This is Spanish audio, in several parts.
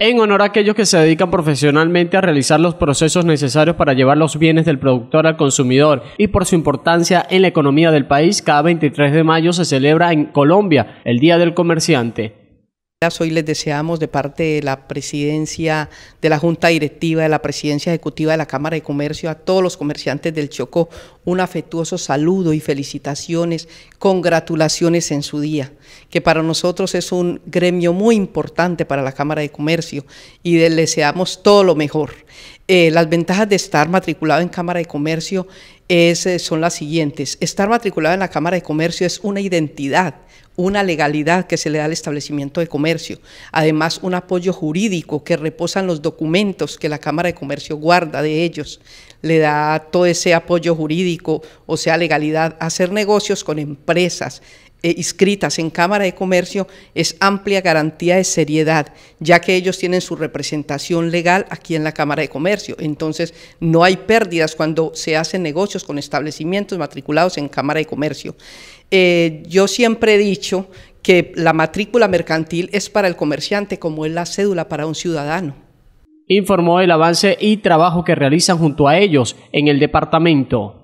en honor a aquellos que se dedican profesionalmente a realizar los procesos necesarios para llevar los bienes del productor al consumidor y por su importancia en la economía del país, cada 23 de mayo se celebra en Colombia el Día del Comerciante. Hoy les deseamos de parte de la presidencia, de la Junta Directiva, de la Presidencia Ejecutiva de la Cámara de Comercio, a todos los comerciantes del Chocó un afectuoso saludo y felicitaciones, congratulaciones en su día, que para nosotros es un gremio muy importante para la Cámara de Comercio y le deseamos todo lo mejor. Eh, las ventajas de estar matriculado en Cámara de Comercio eh, son las siguientes. Estar matriculado en la Cámara de Comercio es una identidad, una legalidad que se le da al establecimiento de comercio, además un apoyo jurídico que reposan los documentos que la Cámara de Comercio guarda de ellos, le da todo ese apoyo jurídico o sea, legalidad, hacer negocios con empresas eh, inscritas en Cámara de Comercio es amplia garantía de seriedad, ya que ellos tienen su representación legal aquí en la Cámara de Comercio. Entonces, no hay pérdidas cuando se hacen negocios con establecimientos matriculados en Cámara de Comercio. Eh, yo siempre he dicho que la matrícula mercantil es para el comerciante como es la cédula para un ciudadano informó el avance y trabajo que realizan junto a ellos en el departamento.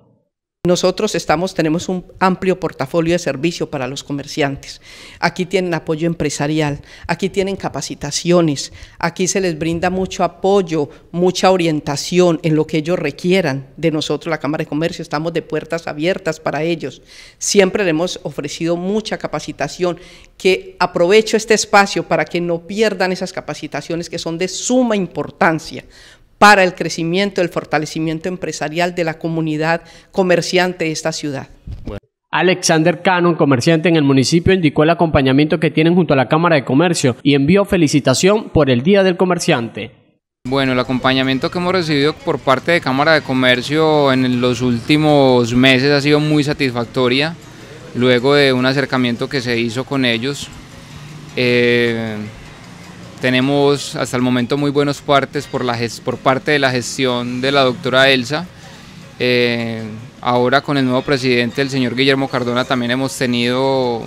Nosotros estamos, tenemos un amplio portafolio de servicio para los comerciantes. Aquí tienen apoyo empresarial, aquí tienen capacitaciones, aquí se les brinda mucho apoyo, mucha orientación en lo que ellos requieran de nosotros, la Cámara de Comercio. Estamos de puertas abiertas para ellos. Siempre le hemos ofrecido mucha capacitación, que aprovecho este espacio para que no pierdan esas capacitaciones que son de suma importancia para el crecimiento, el fortalecimiento empresarial de la comunidad comerciante de esta ciudad. Alexander Cannon, comerciante en el municipio, indicó el acompañamiento que tienen junto a la Cámara de Comercio y envió felicitación por el Día del Comerciante. Bueno, el acompañamiento que hemos recibido por parte de Cámara de Comercio en los últimos meses ha sido muy satisfactoria, luego de un acercamiento que se hizo con ellos. Eh, tenemos hasta el momento muy buenos partes por, parte de la gestión de la doctora Elsa. Eh, ahora con el nuevo presidente, el señor Guillermo Cardona, también hemos tenido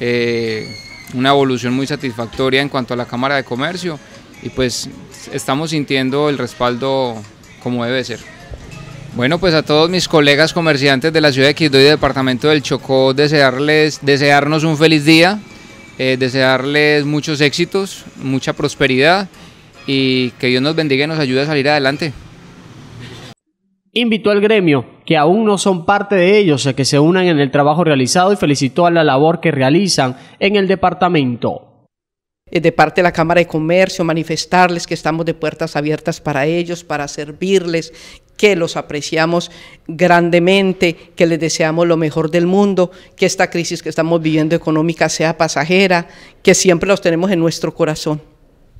eh, una evolución muy satisfactoria en cuanto a la Cámara de Comercio y pues estamos sintiendo el respaldo como debe ser. Bueno, pues a todos mis colegas comerciantes de la ciudad de Quito y departamento del Chocó, desearles, desearnos un feliz día, eh, desearles muchos éxitos, mucha prosperidad y que Dios nos bendiga y nos ayude a salir adelante. Invitó al gremio, que aún no son parte de ellos, a que se unan en el trabajo realizado y felicitó a la labor que realizan en el departamento de parte de la Cámara de Comercio, manifestarles que estamos de puertas abiertas para ellos, para servirles, que los apreciamos grandemente, que les deseamos lo mejor del mundo, que esta crisis que estamos viviendo económica sea pasajera, que siempre los tenemos en nuestro corazón.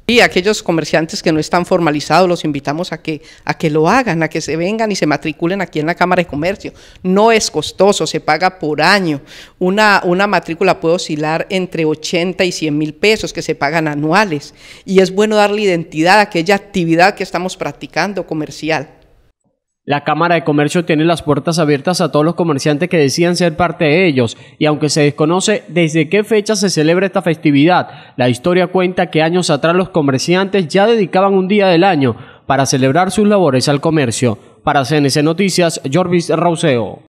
Y aquellos comerciantes que no están formalizados, los invitamos a que, a que lo hagan, a que se vengan y se matriculen aquí en la Cámara de Comercio. No es costoso, se paga por año. Una, una matrícula puede oscilar entre 80 y 100 mil pesos que se pagan anuales. Y es bueno darle identidad a aquella actividad que estamos practicando comercial. La Cámara de Comercio tiene las puertas abiertas a todos los comerciantes que decían ser parte de ellos, y aunque se desconoce desde qué fecha se celebra esta festividad, la historia cuenta que años atrás los comerciantes ya dedicaban un día del año para celebrar sus labores al comercio. Para CNC Noticias, Jorvis Rauseo.